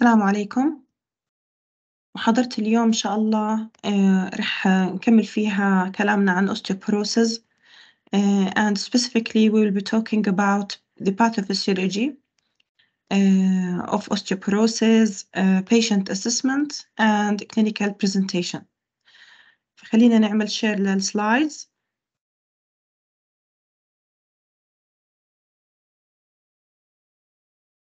السلام عليكم محاضرة اليوم إن شاء الله رح نكمل فيها كلامنا عن osteoporosis and specifically we will be talking about the pathophysiology of osteoporosis, patient assessment and clinical presentation. خلينا نعمل share للسلايدز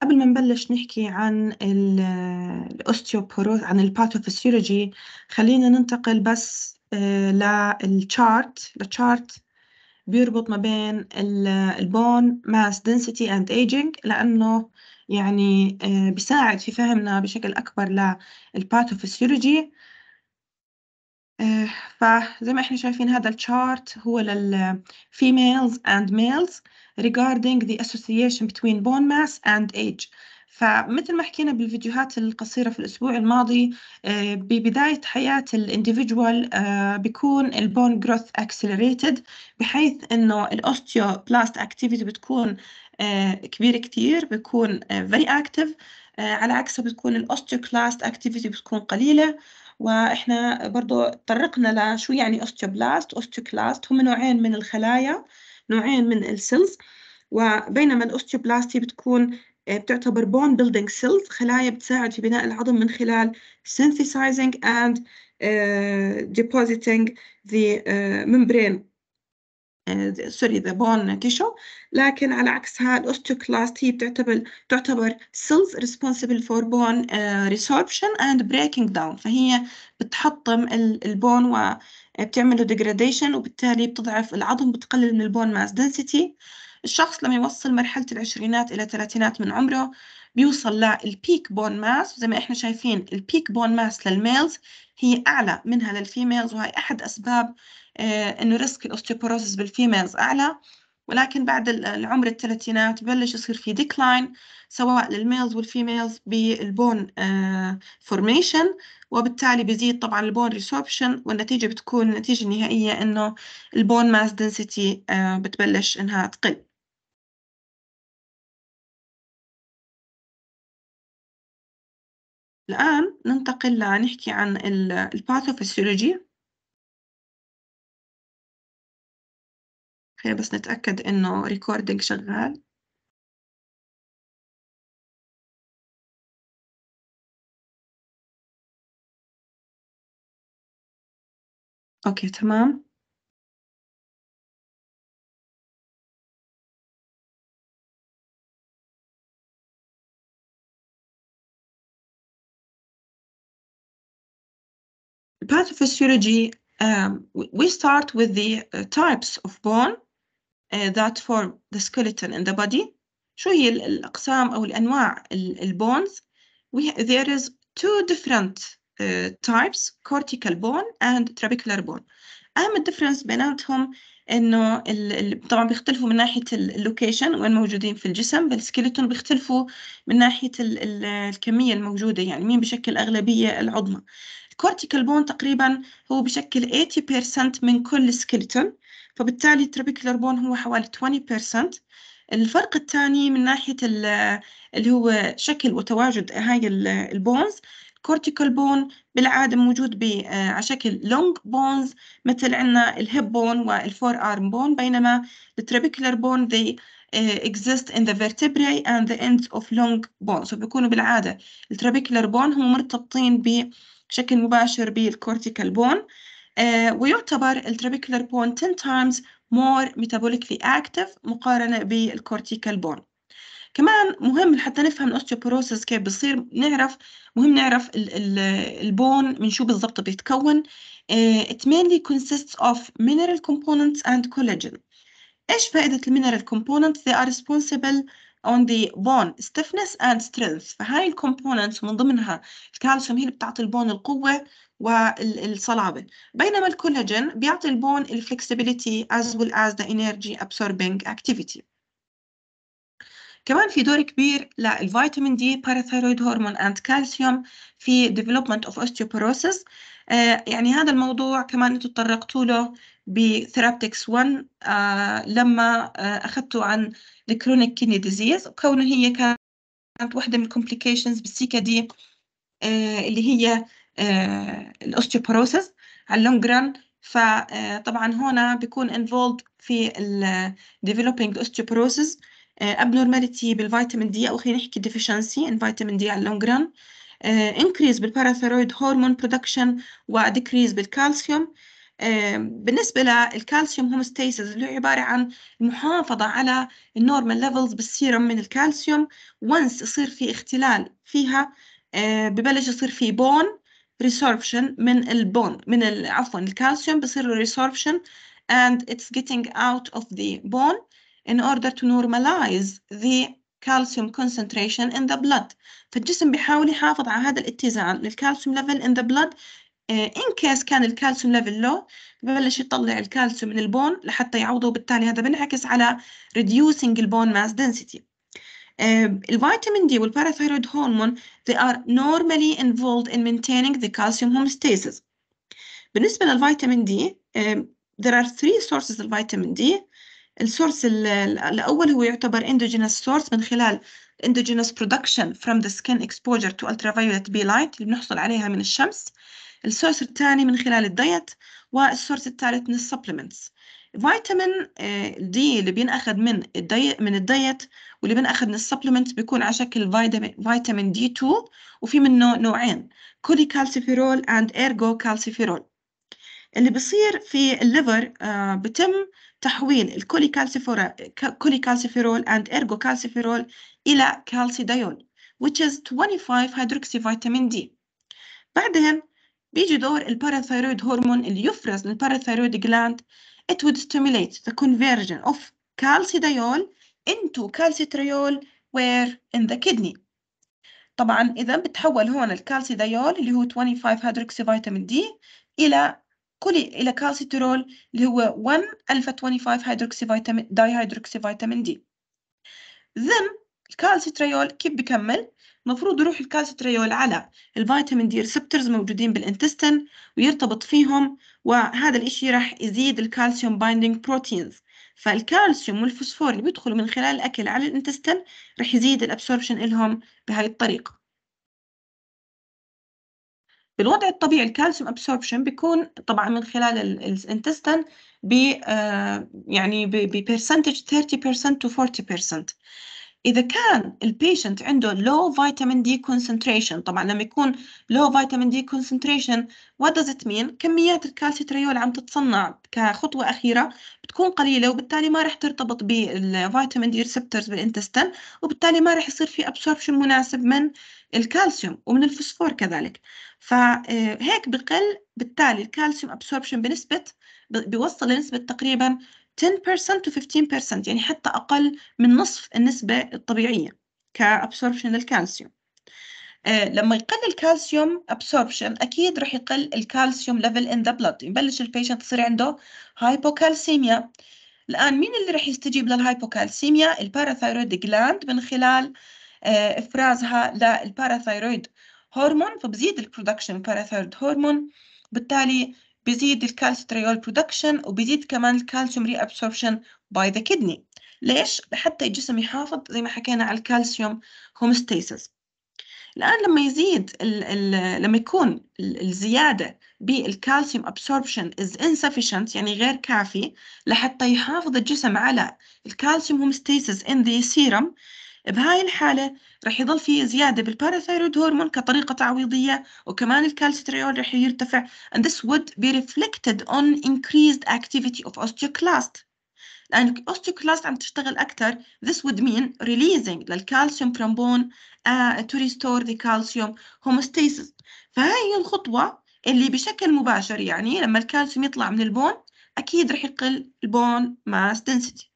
قبل ما نبلش نحكي عن الاوستيوبوروز عن الباثوفيسيولوجي خلينا ننتقل بس آه، للتشارت التشارت بيربط ما بين البون ماس density and aging لأنه يعني آه، بيساعد في فهمنا بشكل أكبر للباثوفيسيولوجي آه، فزي ما احنا شايفين هذا الشارت هو لل females and males regarding the association between bone mass and age فمثل ما حكينا بالفيديوهات القصيرة في الأسبوع الماضي آه، ببداية حياة الانديفيدوال آه، بيكون البون جروث اكسلريتد بحيث انه الاوستيوبلاست اكتيفيتي بتكون كبيرة كتير بيكون very active على عكسها بتكون الاوستيوكلاست اكتيفيتي بتكون قليلة واحنا برضو تطرقنا لشو يعني اوستيوبلاست اوستيوكلاست هم نوعين من الخلايا نوعين من السيلز وبينما الاوستيوبلاستي بتكون آه، بتعتبر بون بيلدينج سيلز خلايا بتساعد في بناء العظم من خلال synthesizing and ديبوزيتنج آه، depositing the آه، membrane آه، سوري ذا بون تيشو لكن على عكسها الاوستيوكلاست هي بتعتبر تعتبر سيلز ريسبونسبل فور بون ريسوربشن اند بريكنج داون فهي بتحطم البون وبتعمل له ديجراديشن وبالتالي بتضعف العظم بتقلل من البون ماس دنسيتي الشخص لما يوصل مرحلة العشرينات إلى ثلاثينات من عمره بيوصل للبيك بون ماس وزي ما احنا شايفين البيك بون ماس للميلز هي أعلى منها للفيميلز وهي أحد أسباب آه، انه ريسك الاوستيوبوروسيس بالفيميلز اعلى ولكن بعد العمر الثلاثينات ببلش يصير في ديكلاين سواء للميلز والفيميلز بالبون فورميشن وبالتالي بيزيد طبعا البون ريسوربشن والنتيجة بتكون النتيجة النهائية انه البون ماس دنسيتي بتبلش انها تقل الآن ننتقل لنحكي عن الباثوفسيولوجي خلينا بس نتأكد إنه ريكوردينج شغال أوكي تمام pathophysiology, um, we start with the uh, types of bone آه، that form the skeleton in the body شو هي الأقسام أو الأنواع البونز we there is two different uh, types cortical bone and trabecular bone أهم difference بيناتهم إنه طبعا بيختلفوا من ناحية اللوكيشن وين موجودين في الجسم بالسكيلتون بيختلفوا من ناحية ال ال الكمية الموجودة يعني مين بشكل أغلبية العظمى الكورتيكال بون تقريبا هو بشكل 80% من كل سكيلتون فبالتالي التربيكولار بون هو حوالي 20% الفرق الثاني من ناحية اللي هو شكل وتواجد هاي البونز الكورتيكال بون بالعادة موجود آه، على شكل لونج بونز مثل عندنا الهيب بون والفور ارم بون بينما الترابيكولار بون they آه، exist in the vertebrae and the ends of long bones فبيكونوا بالعادة الترابيكولار بون هم مرتبطين بشكل مباشر بالكورتيكال بون آه، ويعتبر الترابيكولار بون 10 times more metabolically active مقارنة بالكورتيكال بون كمان مهم حتى نفهم الاوستيوبروسيس كيف بصير نعرف مهم نعرف الـ الـ البون من شو بالضبط بيتكون آه، it mainly consists of mineral components and collagen ايش فائدة المينرال components they are responsible on the bone stiffness and strength فهاي الكومبوننتس من ضمنها الكالسيوم هي اللي بتعطي البون القوة والصلابة بينما الكولاجين بيعطي البون الفلكسبيليتي as well as the energy absorbing activity كمان في دور كبير للفيتامين دي باراثيرويد هرمون اند كالسيوم في development of osteoporosis آه، يعني هذا الموضوع كمان انتم تطرقتوا له بثيرابتكس آه، 1 لما آه، اخذتوا عن الكرونيك كيني ديزيز وكونه هي كانت واحده من الكومبليكيشنز دي اللي هي الاوستيوباروسيس على اللونج ران فطبعا هنا بيكون انفولد في الديفلوبينج developing osteoporosis abnormality بالفيتامين دي او خلينا نحكي deficiency ان فيتامين دي على اللونج ران آه، increase بالparathyroid hormone production decrease بالكالسيوم آه، بالنسبة للكالسيوم هومستيسيس اللي هو عبارة عن المحافظة على النورمال ليفلز بالسيرم من الكالسيوم وانس يصير في اختلال فيها آه، ببلش يصير في بون ريسوربشن من البون من عفوا الكالسيوم بصير له ريسوربشن and it's getting out of the bone in order to normalize the calcium concentration in the blood فالجسم بيحاول يحافظ على هذا الاتزان الكالسيوم level in the blood ان آه، كيس كان الكالسيوم ليفل لو ببلش يطلع الكالسيوم من البون لحتى يعوضه وبالتالي هذا بنعكس على reducing البون ماس density آه، الفيتامين دي والباراثيرويد هرمون they are normally involved in maintaining the calcium homeostasis بالنسبة للفيتامين دي آه، there are three sources of vitamin D السورس الأول هو يعتبر endogenous source من خلال endogenous production from the skin exposure to ultraviolet B light اللي بنحصل عليها من الشمس السورس الثاني من خلال الدايت والسورس الثالث من السبلمنتس فيتامين دي آه، اللي بينأخذ من الدايت من الدايت واللي بينأخذ من السبلمنتس بيكون على شكل فيتامين دي 2 وفي منه نوعين كولي كالسيفيرول اند ايرجو كالسيفيرول اللي بصير في الليفر آه، بتم تحويل الكوليكالسيفيرول and ergocalciferol إلى calcidiol which is 25 hydroxy vitamin D بعدين بيجي دور الباراثيرويد هرمون اللي يفرز للباراثيرويد جلاند gland it would stimulate the conversion of calcidiol into calcitriol where in the kidney طبعا إذا بتحول هون الكالسيدايول اللي هو 25 هيدروكسي فيتامين دي إلى كلي الى كالسيترول اللي هو 1 الفا 25 هيدروكسي فيتامين داي هيدروكسي فيتامين دي ذن الكالسيتريول كيف بكمل المفروض يروح الكالسيتريول على الفيتامين دي ريسبتورز موجودين بالانتستين ويرتبط فيهم وهذا الاشي راح يزيد الكالسيوم بايندينج بروتينز فالكالسيوم والفوسفور اللي بيدخلوا من خلال الاكل على الانتستين راح يزيد الابسوربشن إلهم بهاي الطريقه بالوضع الطبيعي الكالسيوم ابسوربشن بيكون طبعا من خلال الانتستن ب آه، يعني ببرسنتج 30% to 40% إذا كان البيشنت عنده low vitamin D concentration طبعا لما يكون low vitamin D concentration what does it mean كميات الكالسيتريول عم تتصنع كخطوة أخيرة بتكون قليلة وبالتالي ما رح ترتبط بالفيتامين دي ريسبتورز بالانتستين وبالتالي ما رح يصير في absorption مناسب من الكالسيوم ومن الفوسفور كذلك فهيك آه، بقل بالتالي الكالسيوم absorption بنسبة بيوصل لنسبة تقريبا 10% to 15% يعني حتى أقل من نصف النسبة الطبيعية كابسوربشن للكالسيوم آه لما يقل الكالسيوم ابسوربشن اكيد رح يقل الكالسيوم ليفل ان ذا بلد يبلش البيشنت يصير عنده هايبوكالسيميا الان مين اللي رح يستجيب للهايبوكالسيميا الباراثايرويد جلاند من خلال آه افرازها للباراثايرويد هرمون فبزيد البرودكشن الباراثايرويد هرمون بالتالي بيزيد الكالسيتريول برودكشن وبيزيد كمان الكالسيوم ري ابسوربشن باي ذا كدني ليش لحتى الجسم يحافظ زي ما حكينا على الكالسيوم هومستاسيس الان لما يزيد الـ الـ لما يكون الزياده بالكالسيوم ابسوربشن از insufficient يعني غير كافي لحتى يحافظ الجسم على الكالسيوم هومستاسيس ان ذا serum بهاي الحالة رح يضل في زيادة بالباراثيرويد هرمون كطريقة تعويضية وكمان الكالسيتريول رح يرتفع and this would be reflected on increased activity of osteoclast لأن الأوستيوكلاست عم تشتغل أكثر this would mean releasing للكالسيوم from bone uh, آه، to restore the calcium homeostasis فهاي الخطوة اللي بشكل مباشر يعني لما الكالسيوم يطلع من البون أكيد رح يقل البون mass density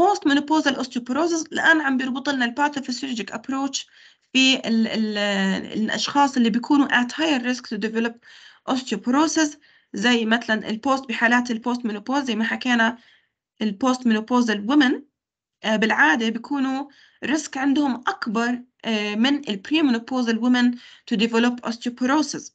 بوست منوبوزال اوستيوبروزس الان عم بيربط لنا الباثوفيسيولوجيك ابروتش في الـ الـ الاشخاص اللي بيكونوا ات higher ريسك تو ديفلوب osteoporosis زي مثلا البوست بحالات البوست منوبوز زي ما حكينا البوست منوبوزال وومن بالعاده بيكونوا ريسك عندهم اكبر آه، من البري منوبوزال وومن تو ديفلوب osteoporosis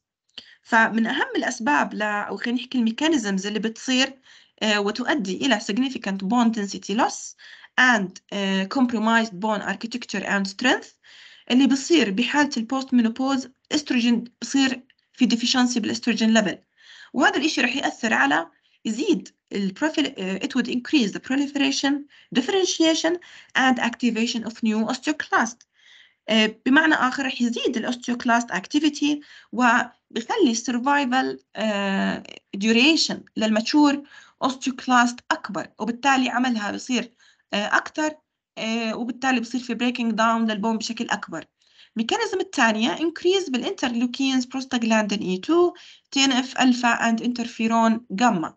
فمن اهم الاسباب او خلينا نحكي الميكانيزمز اللي بتصير وتؤدي إلى significant bone density loss and compromised bone architecture and strength اللي بصير بحالة البوست مينوبوز استروجين بصير في deficiency بالاستروجين level وهذا الإشي رح يأثر على يزيد uh, it would increase the proliferation differentiation and activation of new osteoclast بمعنى آخر رح يزيد الأستيوكلاست activity وبيخلي survival duration للمتشور اوستيوكلاست اكبر وبالتالي عملها بصير آه، اكثر آه، وبالتالي بصير في بريكنج داون للبون بشكل اكبر ميكانيزم الثانية increase بالانترلوكينز prostaglandin E2 TNF alpha and interferon gamma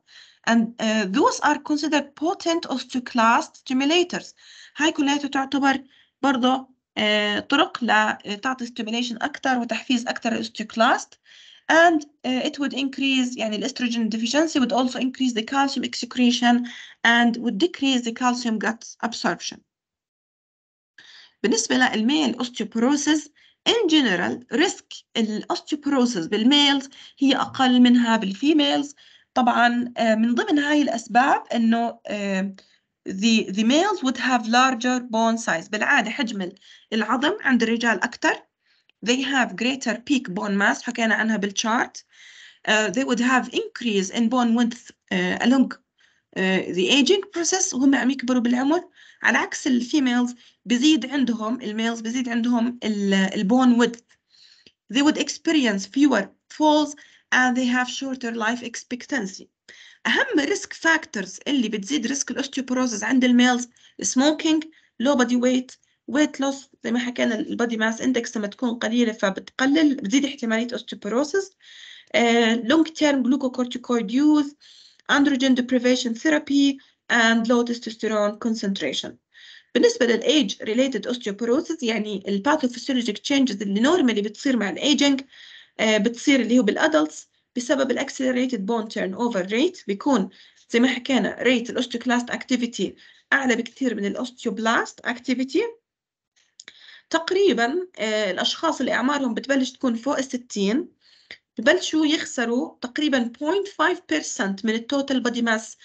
and uh, those are considered potent osteoclast stimulators هاي كلها تعتبر برضه آه، uh, طرق لتعطي stimulation أكثر وتحفيز أكثر للاستيوكلاست and uh, it would increase يعني estrogen deficiency would also increase the calcium excretion and would decrease the calcium gut absorption. بالنسبة للميل osteoporosis in general risk بال بالميلز هي أقل منها بالفيميلز طبعا من ضمن هاي الأسباب إنه the the males would have larger bone size بالعادة حجم العظم عند الرجال أكثر they have greater peak bone mass حكينا عنها بالchart uh, they would have increase in bone width uh, along uh, the aging process وهم عم يكبروا بالعمر على عكس الفيميلز بزيد عندهم الميلز بزيد عندهم البون width they would experience fewer falls and they have shorter life expectancy أهم risk factors اللي بتزيد risk الأستيوبروزز عند الميلز smoking low body weight ويت لوس زي ما حكينا البادي ماس اندكس لما تكون قليله فبتقلل بتزيد احتماليه اوستيوبروسيس لونج تيرم جلوكوكورتيكويد يوز اندروجين ديبريفيشن ثيرابي اند لو تستوستيرون كونسنتريشن بالنسبة للايج ريليتد osteoporosis يعني الباثوفيسيولوجيك تشينجز اللي نورمالي بتصير مع الايجنج آه، بتصير اللي هو بالادلتس بسبب الاكسلريتد بون تيرن اوفر ريت بيكون زي ما حكينا ريت الاوستيوكلاست اكتيفيتي اعلى بكثير من الاوستيوبلاست اكتيفيتي تقريبا آه، الأشخاص اللي أعمارهم بتبلش تكون فوق الستين ببلشوا يخسروا تقريبا 0.5% من التوتال بودي ماس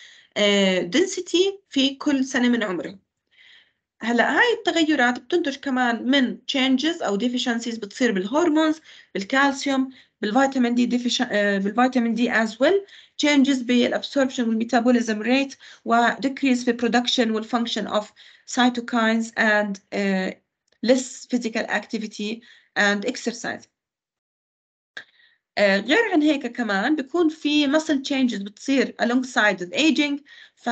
density في كل سنة من عمره هلا هاي التغيرات بتنتج كمان من changes او deficiencies بتصير بالهرمونز بالكالسيوم بالفيتامين دي آه، بالفيتامين دي as well changes بالabsorption والميتابوليزم rate و decrease في production والfunction of cytokines and uh, less physical activity and exercise غير عن هيك كمان بيكون في muscle changes بتصير alongside with aging ف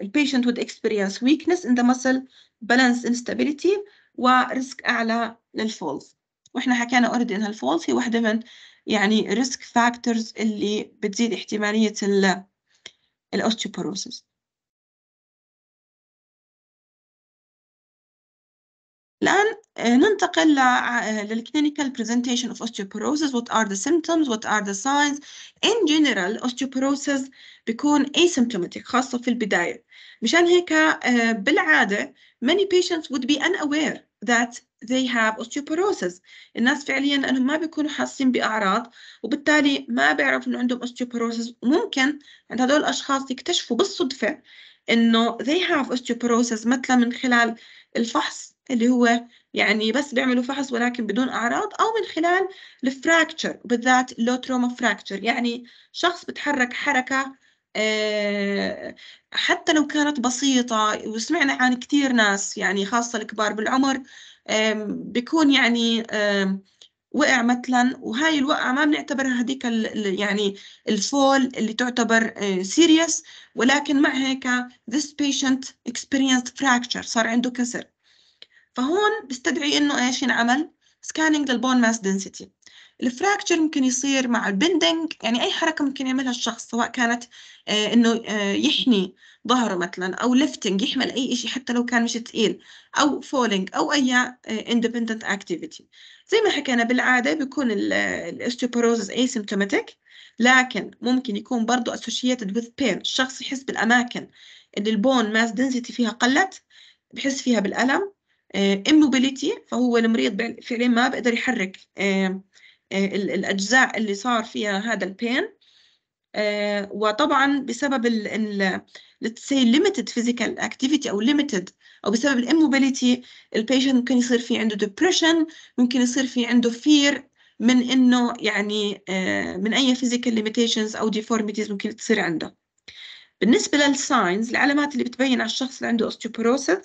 patient would experience weakness in the muscle balance instability و risk أعلى للفولز وإحنا حكينا already إن الفولز هي واحدة من يعني risk factors اللي بتزيد احتمالية الأوستيوبوروسيس الآن ننتقل للclinical presentation of osteoporosis what are the symptoms what are the signs in general osteoporosis بيكون asymptomatic خاصة في البداية مشان هيك بالعادة many patients would be unaware that they have osteoporosis الناس فعليا لأنهم ما بيكونوا حاسين بأعراض وبالتالي ما بيعرفوا إنه عندهم osteoporosis وممكن عند هدول الأشخاص يكتشفوا بالصدفة إنه they have osteoporosis مثلا من خلال الفحص اللي هو يعني بس بيعملوا فحص ولكن بدون أعراض أو من خلال الفراكتشر بالذات لو تروما فراكتشر يعني شخص بتحرك حركة آه، حتى لو كانت بسيطة وسمعنا عن كثير ناس يعني خاصة الكبار بالعمر بيكون يعني وقع مثلا وهاي الوقعة ما بنعتبرها هذيك يعني الفول اللي تعتبر سيريس آه، ولكن مع هيك this patient experienced fracture صار عنده كسر فهون بيستدعي انه ايش ينعمل سكاننج للبون ماس دنسيتي الفراكتشر ممكن يصير مع البندنج يعني اي حركه ممكن يعملها الشخص سواء كانت آه انه آه يحني ظهره مثلا او ليفتنج يحمل اي شيء حتى لو كان مش ثقيل او فولينج او اي اندبندنت آه، اكتيفيتي زي ما حكينا بالعاده بيكون اي سيمتوماتيك آه، لكن ممكن يكون برضه اسوشيتد وذ بين الشخص يحس بالاماكن اللي البون ماس دنسيتي فيها قلت بحس فيها بالالم آه، immobility فهو المريض فعليا ما بقدر يحرك آه، آه، الأجزاء اللي صار فيها هذا البين وطبعا بسبب ال let's say limited physical activity أو limited أو بسبب الاموبيليتي البيشنت ممكن يصير في عنده depression ممكن يصير في عنده فير من إنه يعني من أي physical limitations أو deformities ممكن تصير عنده بالنسبة للساينز العلامات اللي بتبين على الشخص اللي عنده osteoporosis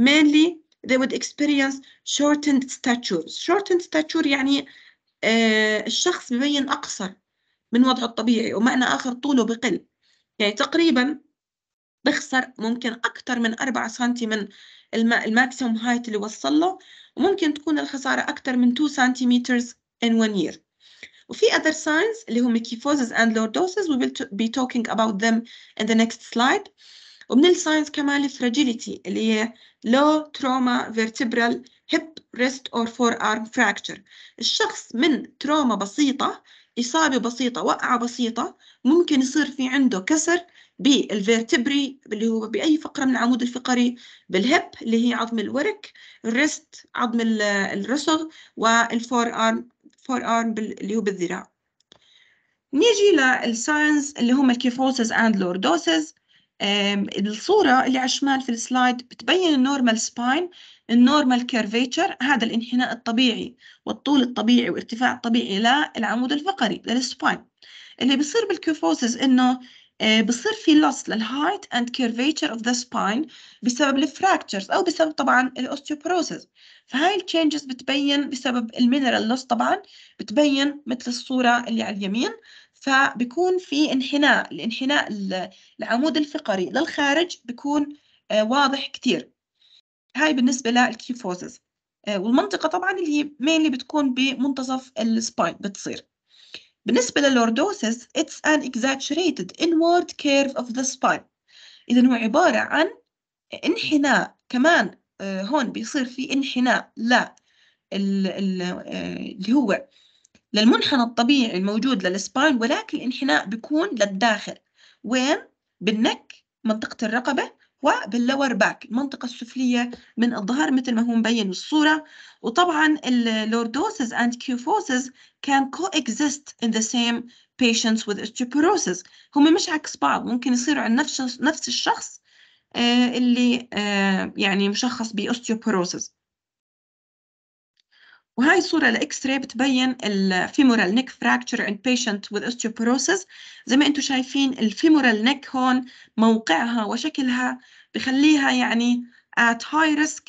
mainly they would experience shortened stature shortened stature يعني آه الشخص ببين أقصر من وضعه الطبيعي ومعنى آخر طوله بقل يعني تقريبا بخسر ممكن أكثر من 4 سنتي من الماكسيموم هايت اللي وصل له وممكن تكون الخسارة أكثر من 2 سنتيمترز in one year وفي other signs اللي هم kyphosis and lordosis we will be talking about them in the next slide ومن الساينز كمان الفراجيليتي اللي هي لو تروما فيرتبرال هيب ريست اور فور ارم فراكتشر الشخص من تروما بسيطة إصابة بسيطة وقعة بسيطة ممكن يصير في عنده كسر بالفيرتبري اللي هو بأي فقرة من العمود الفقري بالهيب اللي هي عظم الورك الريست عظم الرسغ والفور ارم فور ارم اللي هو بالذراع نيجي للساينز اللي هم الكيفوسز اند لوردوسز الصورة اللي على الشمال في السلايد بتبين النورمال سباين النورمال كيرفيتشر هذا الانحناء الطبيعي والطول الطبيعي وارتفاع الطبيعي للعمود الفقري للسباين اللي بصير بالكيوفوسز انه آه، بصير في لوس للهايت اند كيرفيتشر اوف ذا سباين بسبب الفراكتشرز او بسبب طبعا الاوستيوبروسيس فهاي التشينجز بتبين بسبب المينرال لوس طبعا بتبين مثل الصوره اللي على اليمين فبكون في انحناء الانحناء العمود الفقري للخارج بكون آه، واضح كثير هاي بالنسبة للكيفوزز آه، والمنطقة طبعا اللي هي مينلي بتكون بمنتصف السباين بتصير بالنسبة للوردوسيس it's an exaggerated inward curve of the spine إذا هو عبارة عن انحناء كمان آه، هون بيصير في انحناء لا اللي هو للمنحنى الطبيعي الموجود للسباين ولكن الانحناء بيكون للداخل وين بالنك منطقة الرقبة وباللور باك المنطقة السفلية من الظهر مثل ما هو مبين بالصورة وطبعا اللوردوسز and kyphosis can coexist in the same patients with osteoporosis هم مش عكس بعض ممكن يصيروا عند نفس نفس الشخص آه، اللي آه، يعني مشخص باوستيوبروسيس وهاي صورة الإكس راي بتبين الفيمورال نيك فراكتشر عند بيشنت with osteoporosis زي ما أنتم شايفين الفيمورال نيك هون موقعها وشكلها بخليها يعني at high risk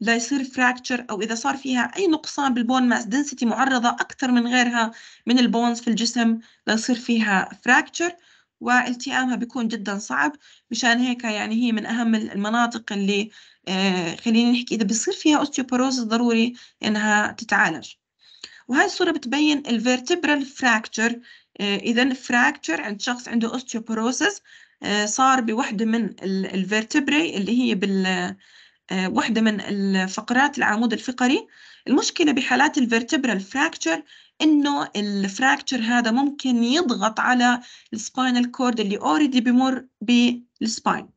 ليصير فراكتشر أو إذا صار فيها أي نقصان بالبون ماس دنسيتي معرضة أكثر من غيرها من البونز في الجسم ليصير فيها فراكتشر والتئامها بيكون جدا صعب مشان هيك يعني هي من أهم المناطق اللي آه، خلينا نحكي إذا بيصير فيها أوستيوبروز ضروري إنها تتعالج وهاي الصورة بتبين الفيرتبرال فراكتشر fracture آه، إذا فراكتشر عند شخص عنده أوستيوبروزز آه، صار بوحدة من الفيرتبري اللي هي بال وحدة من الفقرات العمود الفقري المشكلة بحالات الفيرتبرال فراكتشر انه الفراكتشر هذا ممكن يضغط على السباينال كورد اللي اوريدي بمر بالسباين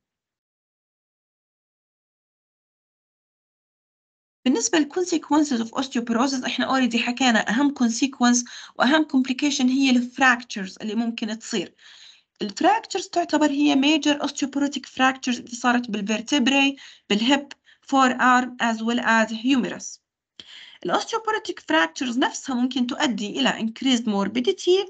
بالنسبة لـ consequences of osteoporosis احنا already حكينا أهم consequence وأهم complication هي الـ fractures اللي ممكن تصير الـ fractures تعتبر هي major osteoporotic fractures اللي صارت بالvertebrae hip forearm as well as humerus الـ osteoporotic fractures نفسها ممكن تؤدي إلى increased morbidity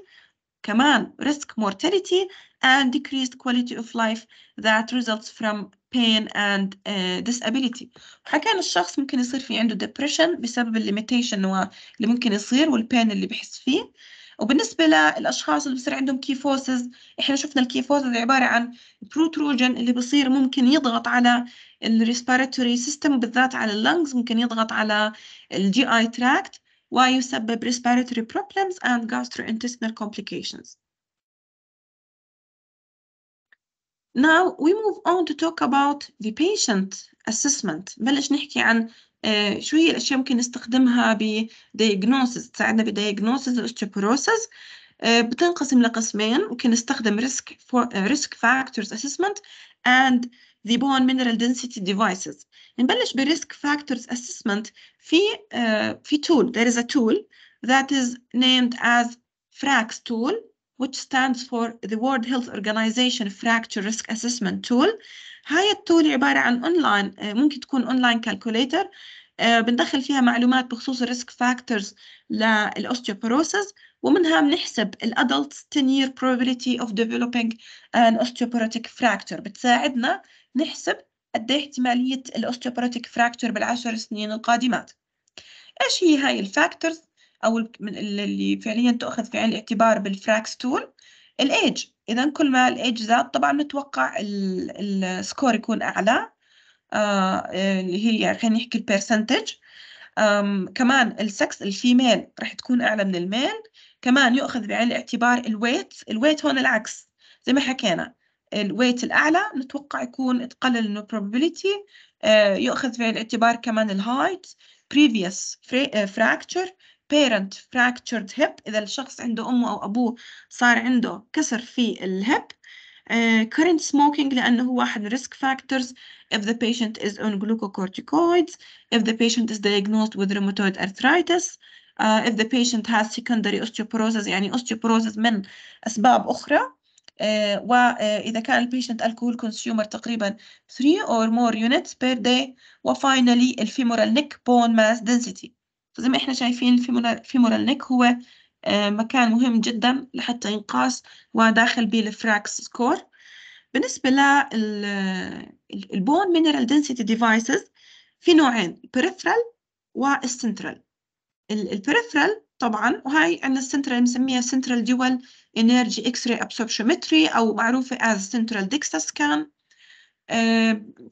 كمان risk mortality and decreased quality of life that results from pain and uh, disability حكينا الشخص ممكن يصير في عنده depression بسبب limitation اللي ممكن يصير والبين اللي بحس فيه وبالنسبة للأشخاص اللي بصير عندهم كيفوسز إحنا شفنا الكيفوسز عبارة عن بروتروجن اللي بصير ممكن يضغط على الريسبيراتوري سيستم بالذات على اللنجز ممكن يضغط على الجي آي تراكت ويسبب respiratory problems and gastrointestinal complications. Now we move on to talk about the patient assessment. بلش نحكي عن uh, شو هي الأشياء ممكن نستخدمها ب diagnosis تساعدنا ب diagnosis osteoporosis. بتنقسم لقسمين ممكن نستخدم risk for risk factors assessment and the bone mineral density devices نبلش risk factors assessment في في uh, tool there is a tool that is named as FRAX tool which stands for the World Health Organization Fracture Risk Assessment Tool هاي التول عبارة عن اونلاين uh, ممكن تكون اونلاين كالكوليتر uh, بندخل فيها معلومات بخصوص الريسك فاكتورز للأوستيوبروسيس ومنها بنحسب الادلتس 10 year probability of developing an osteoporotic fracture بتساعدنا نحسب قد ايه احتمالية الاوستيوبروتيك فراكتشر بالعشر سنين القادمات ايش هي هاي الفاكتورز او اللي فعليا تؤخذ في عين الاعتبار بالفراكس تول الايج اذا كل ما الايج زاد طبعا نتوقع السكور يكون اعلى آه، اللي هي يعني خلينا نحكي البيرسنتج كمان السكس الفيميل راح تكون اعلى من الميل كمان يؤخذ بعين الاعتبار الويت الويت هون العكس زي ما حكينا الويت الأعلى نتوقع يكون تقلل إنه probability يؤخذ في الاعتبار كمان الهايت previous fracture parent fractured hip إذا الشخص عنده أمه أو أبوه صار عنده كسر في الهب current smoking لأنه هو واحد risk factors if the patient is on glucocorticoids if the patient is diagnosed with rheumatoid arthritis uh, if the patient has secondary osteoporosis يعني osteoporosis من أسباب أخرى وإذا آه، كان البيشنت الكول كونسيومر تقريبا 3 or more units per day وفاينلي الفيمورال نيك بون ماس density فزي ما احنا شايفين الفيمورال نيك هو آه، مكان مهم جدا لحتى ينقاس وداخل بيه الفراكس سكور بالنسبة للبون مينرال density devices في نوعين peripheral والسنترال البريفرال طبعا وهاي عندنا السنترال بنسميها سنترال دول energy X-ray absorptiometry أو معروفة as central DEXA scan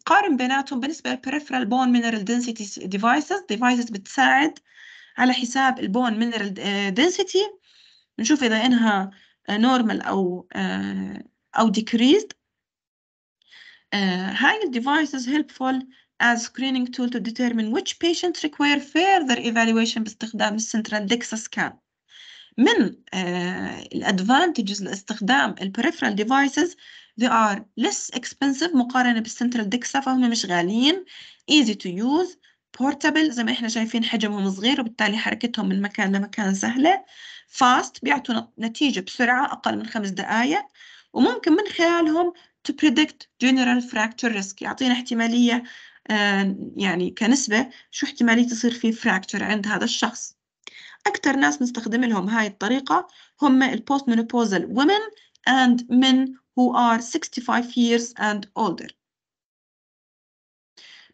قارن بيناتهم بالنسبة للperipheral bone mineral density devices devices بتساعد على حساب البون mineral density بنشوف إذا إنها normal أو أو decreased هاي uh, devices helpful as screening tool to determine which patients require further evaluation باستخدام central DEXA scan من الادفانتجز لاستخدام البريفرال ديفايسز they are less expensive مقارنة بالسنترال دكسا فهم مش غاليين easy to use portable زي ما احنا شايفين حجمهم صغير وبالتالي حركتهم من مكان لمكان سهلة fast بيعطوا نتيجة بسرعة أقل من خمس دقايق وممكن من خلالهم to predict general fracture risk يعطينا احتمالية آه، يعني كنسبة شو احتمالية يصير في fracture عند هذا الشخص أكثر ناس نستخدم لهم هاي الطريقة هم البوست postmenopausal women and men who are 65 years and older.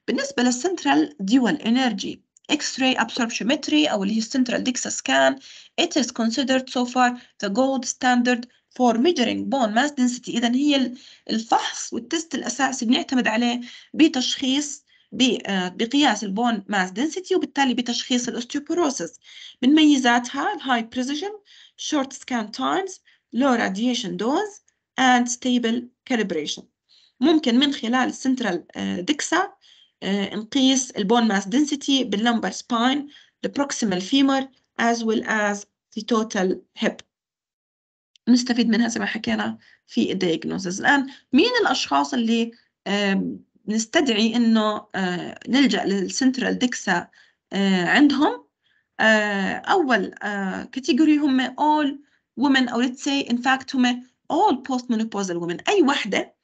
بالنسبة للسنترال ديوال انرجي X-ray absorptiometry أو اللي هي central DEXA scan it is considered so far the gold standard for measuring bone mass density إذا هي الفحص والتست الأساسي بنعتمد عليه بتشخيص آه، بقياس البون ماس دنسيتي وبالتالي بتشخيص الاستيوبروسس من ميزاتها الهاي بريسيجن short scan times low radiation dose and stable calibration ممكن من خلال السنترال آه، آه، دكسا نقيس البون ماس دنسيتي باللمبر سباين the proximal femur as well as the total hip نستفيد منها زي ما حكينا في الدياجنوزز الآن مين الأشخاص اللي نستدعي انه آه، نلجا للسنترال دكسا آه، عندهم آه، اول كاتيجوري هم all women او let's say in fact هم all postmenopausal women اي وحده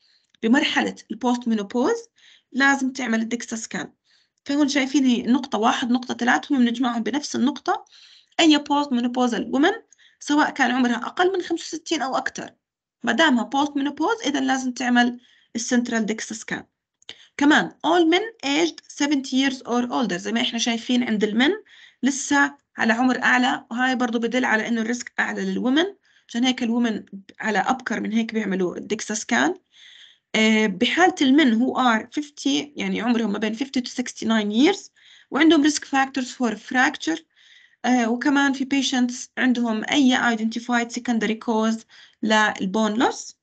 بمرحله البوست مينوبوز لازم تعمل الدكسا سكان فهون شايفين هي نقطة واحد نقطة ثلاثة هم بنجمعهم بنفس النقطة أي بوست مينوبوزال وومن سواء كان عمرها أقل من 65 أو أكثر ما دامها بوست مينوبوز إذا لازم تعمل السنترال دكسا سكان كمان all men aged 70 years or older زي ما احنا شايفين عند المن لسه على عمر اعلى وهاي برضه بدل على انه الريسك اعلى للومن عشان هيك الومن على ابكر من هيك بيعملوا الدكسا سكان آه، بحالة المن هو ار 50 يعني عمرهم ما بين 50 to 69 years وعندهم ريسك فاكتورز فور فراكتشر وكمان في patients عندهم أي identified secondary cause للبون loss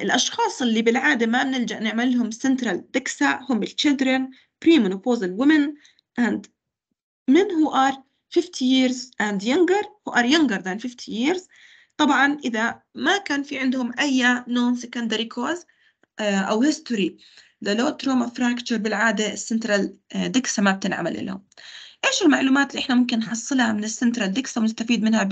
الأشخاص اللي بالعادة ما بنلجأ نعمل لهم سنترال دكسا هم children premenopausal women and men who are 50 years and younger who are younger than 50 years طبعا إذا ما كان في عندهم أي non secondary cause آه، أو history the low trauma fracture بالعادة السنترال آه، دكسا ما بتنعمل لهم ايش المعلومات اللي احنا ممكن نحصلها من السنترال دكسا ونستفيد منها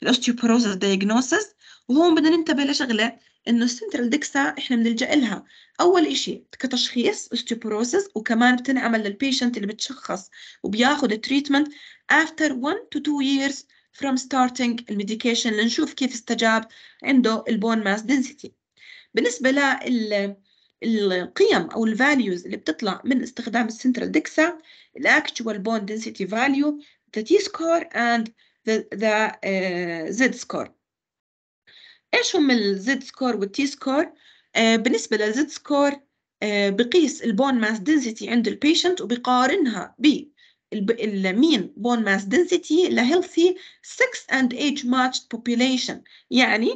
بالاوستيوبروزس diagnosis وهون بدنا ننتبه لشغله انه السنترال دكسا احنا بنلجا لها اول شيء كتشخيص اوستيوبروسيس وكمان بتنعمل للبيشنت اللي بتشخص وبياخذ التريتمنت افتر 1 تو 2 ييرز فروم ستارتنج الميديكيشن لنشوف كيف استجاب عنده البون ماس دنسيتي بالنسبه لل القيم او الفاليوز اللي بتطلع من استخدام السنترال دكسا الاكتوال بون دنسيتي فاليو ذا تي سكور اند ذا زد سكور ايش هم الزد سكور والتي سكور بالنسبة للزد سكور آه، بقيس البون ماس دنسيتي عند البيشنت وبقارنها المين بون ماس دنسيتي لهيلثي 6 اند ايج matched population يعني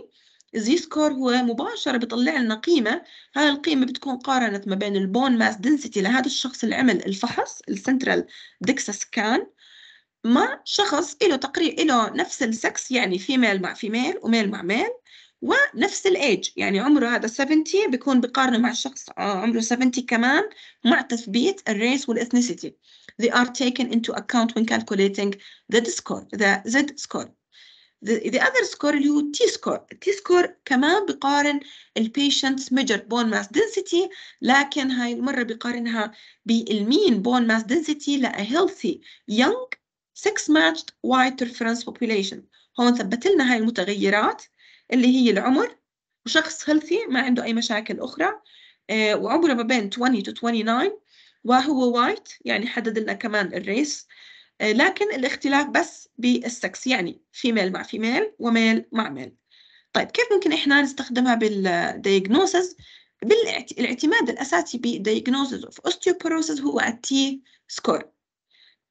زي سكور هو مباشرة بيطلع لنا قيمة هاي القيمة بتكون قارنة ما بين البون ماس دنسيتي لهذا الشخص اللي عمل الفحص السنترال ديكسا سكان مع شخص له تقريبا له نفس السكس يعني فيميل مع فيميل وميل مع ميل ونفس الايج يعني عمره هذا 70 بيكون بقارنه مع شخص عمره 70 كمان مع تثبيت الريس والاثنيسيتي they are taken into account when calculating the score the Z score the, the other score اللي هو T score T score كمان بقارن ال patients measured bone mass density لكن هاي المرة بقارنها بالمين bone mass density ل a healthy young sex matched white reference population هون ثبت لنا هاي المتغيرات اللي هي العمر وشخص هيلثي ما عنده أي مشاكل أخرى آه، وعمره ما بين 20 to 29 وهو وايت يعني حدد لنا كمان الريس آه، لكن الاختلاف بس بالسكس يعني فيميل مع فيميل وميل مع ميل طيب كيف ممكن احنا نستخدمها بالدايجنوسز بالاعتماد الاساسي بالدايجنوسز اوف اوستيوبوروسيس هو التي سكور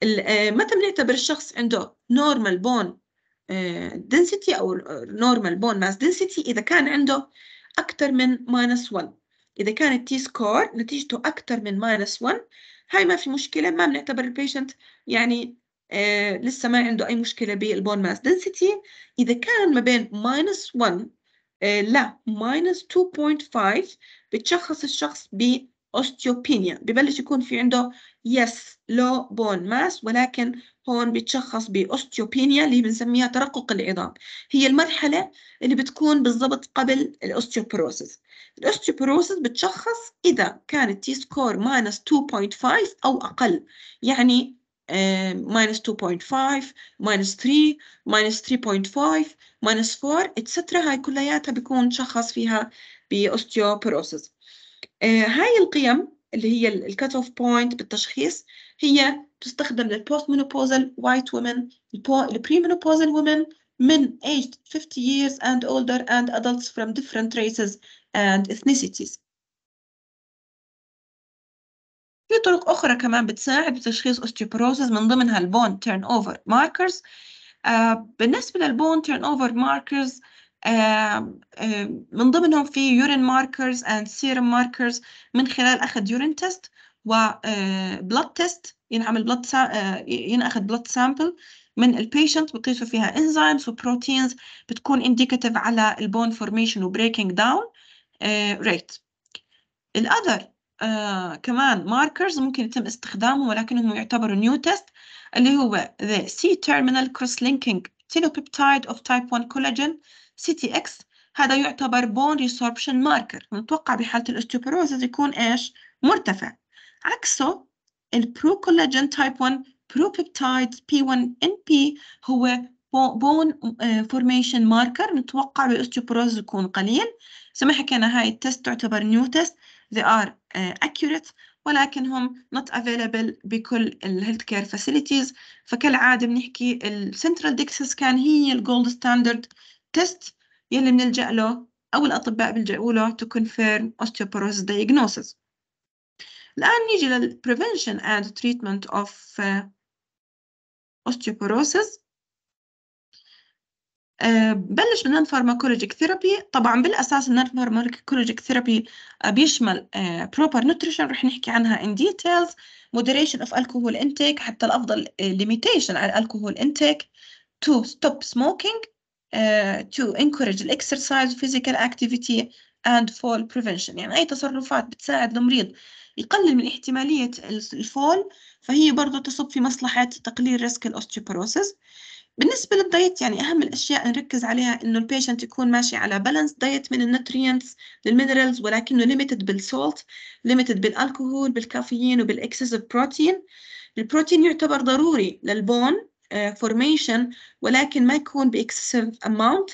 آه، متى بنعتبر الشخص عنده نورمال بون آه، density أو normal bone mass density إذا كان عنده أكثر من minus 1 إذا كان التي score نتيجته أكثر من minus 1 هاي ما في مشكلة ما بنعتبر البيشنت يعني آه، لسه ما عنده أي مشكلة بالبون ماس density إذا كان ما بين minus 1 آه، لا minus 2.5 بتشخص الشخص ب osteopenia ببلش يكون في عنده yes low bone mass ولكن هون بيتشخص باوستيوبينيا اللي بنسميها ترقق العظام هي المرحله اللي بتكون بالضبط قبل الاوستيوبروسيس الاوستيوبروسيس بتشخص اذا كان التي سكور ماينس 2.5 او اقل يعني ماينس 2.5 ماينس 3 ماينس 3.5 ماينس 4 اتسترا هاي كلياتها بيكون شخص فيها باوستيوبروسيس آه، هاي القيم اللي هي الكت اوف بوينت بالتشخيص هي تستخدم للبوست مينوبوزال وايت وومن البري مينوبوزال وومن من aged 50 years and older and adults from different races and ethnicities. في طرق أخرى كمان بتساعد بتشخيص osteoporosis من ضمنها البون turn over markers Uh, بالنسبة للبون turn over markers آه من ضمنهم في urine markers and serum markers من خلال أخذ urine test وبلد تيست آه، ينعمل بلد آه، ينأخذ بلد سامبل من البيشنت بقيسوا فيها انزيمز وبروتينز بتكون انديكاتيف على البون فورميشن وبريكنج داون ريت الاذر كمان ماركرز ممكن يتم استخدامهم ولكنهم يعتبروا نيو تيست اللي هو the C-terminal cross-linking telopeptide of type 1 collagen CTX هذا يعتبر بون ريسوربشن ماركر نتوقع بحالة الاستيوبروزز يكون ايش مرتفع عكسه البروكولاجين تايب 1 بروبيبتايد بي 1 ان بي هو بون فورميشن ماركر نتوقع بالاستيوبروز يكون قليل زي ما حكينا هاي التست تعتبر نيو تست they are آه، accurate ولكن هم not available بكل الهيلث كير فاسيلتيز فكالعاده بنحكي السنترال ديكسس كان هي الجولد ستاندرد تيست يلي بنلجا له او الاطباء بيلجأوا له to confirm osteoporosis diagnosis الآن نيجي لل prevention and treatment of uh, osteoporosis بلش non-pharmacologic therapy طبعا بالاساس non-pharmacologic therapy بيشمل proper nutrition رح نحكي عنها in details moderation of alcohol intake حتى الافضل limitation على alcohol intake to stop smoking to encourage exercise physical activity and fall prevention يعني اي تصرفات بتساعد المريض يقلل من احتمالية الفول فهي برضو تصب في مصلحة تقليل ريسك الأوستيوبروسيس بالنسبة للدايت يعني أهم الأشياء نركز عليها إنه البيشنت يكون ماشي على بالانس دايت من النوترينتس للمينرالز ولكنه ليميتد بالسولت ليميتد بالألكوهول بالكافيين وبالإكسسيف بروتين البروتين يعتبر ضروري للبون فورميشن آه، ولكن ما يكون بإكسسيف أماونت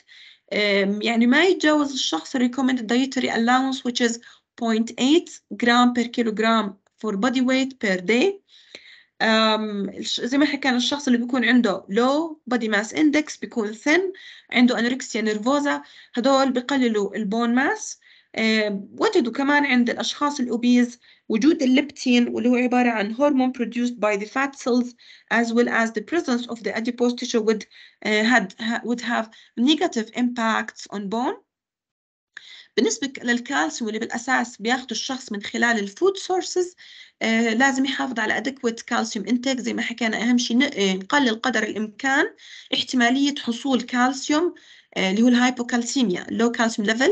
يعني ما يتجاوز الشخص الريكومند دايتري ألاونس which is 0.8 جرام بير كيلوغرام فور بودي ويت بير داي زي ما حكينا الشخص اللي بيكون عنده لو بودي ماس اندكس بيكون ثن عنده انوركسيا نيرفوزا هدول بقللوا البون ماس وجدوا كمان عند الأشخاص الأوبيز وجود الليبتين واللي هو عبارة عن هرمون produced by the fat cells as well as the presence of the adipose tissue would, uh, آه، had, would have negative impacts on bone بالنسبة للكالسيوم اللي بالأساس بياخده الشخص من خلال الفود سورسز آه لازم يحافظ على adequate كالسيوم intake زي ما حكينا أهم شيء آه، نقلل قدر الإمكان احتمالية حصول كالسيوم آه اللي هو الهايبوكالسيميا low calcium level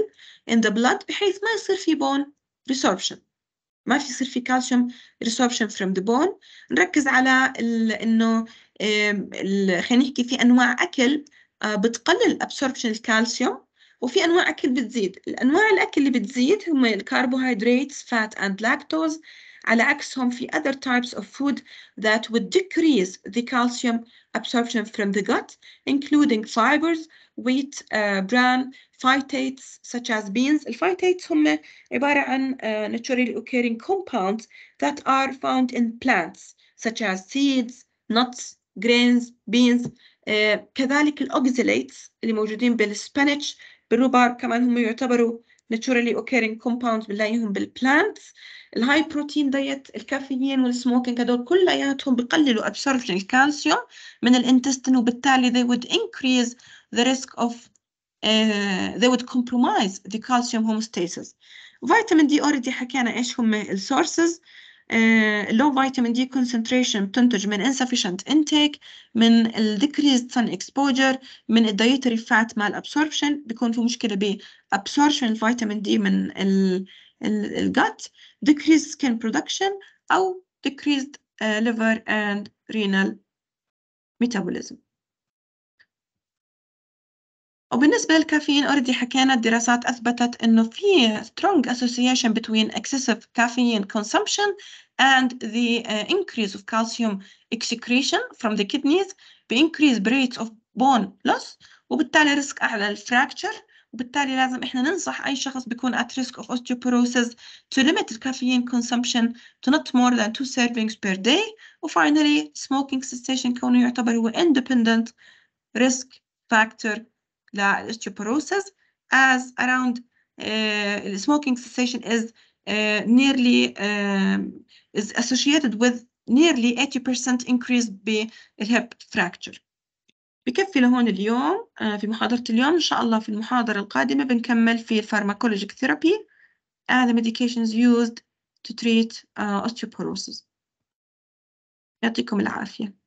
in the blood بحيث ما يصير في بون resorption ما في يصير في كالسيوم ريسوربشن فروم ذا بون نركز على انه خلينا نحكي في انواع اكل آه، بتقلل absorption الكالسيوم وفي انواع اكل بتزيد الانواع الاكل اللي بتزيد هم الكربوهيدراتس فات اند لاكتوز على عكسهم في other types of food that would decrease the calcium absorption from the gut, including fibers, wheat, uh, bran, phytates such as beans. الفايتاتس هم عبارة عن uh, naturally occurring compounds that are found in plants such as seeds, nuts, grains, beans. Uh, كذلك الأوكزيليتس اللي موجودين بالسبانيتش بالربار كمان هم يعتبروا naturally occurring compounds بنلاقيهم بالبلانتس الهاي بروتين دايت الكافيين والسموكينج هدول كلياتهم بقللوا absorption الكالسيوم من الانتستين وبالتالي they would increase the risk of uh, they would compromise the calcium homeostasis فيتامين D already حكينا ايش هم السورسز لو فيتامين دي كونسنتريشن بتنتج من insufficient intake من decreased sun exposure من الدايتري فات مال absorption بيكون في مشكلة ب absorption الفيتامين دي من الجت decreased skin production أو decreased liver and renal metabolism وبالنسبة للكافيين اوريدي حكينا الدراسات أثبتت إنه في strong association between excessive caffeine consumption and the uh, increase of calcium excretion from the kidneys بincrease rates of bone loss وبالتالي ريسك أعلى للفراكتشر وبالتالي لازم احنا ننصح اي شخص بيكون at risk of osteoporosis to limit the caffeine consumption to not more than two servings per day finally smoking cessation كونه يعتبر هو independent risk factor osteoporosis as around uh, smoking cessation is uh, nearly um, is associated with nearly 80% increase hip fracture بكفي لهون اليوم في محاضرة اليوم إن شاء الله في المحاضرة القادمة بنكمل في pharmacologic therapy and the medications used to treat uh, osteoporosis يعطيكم العافية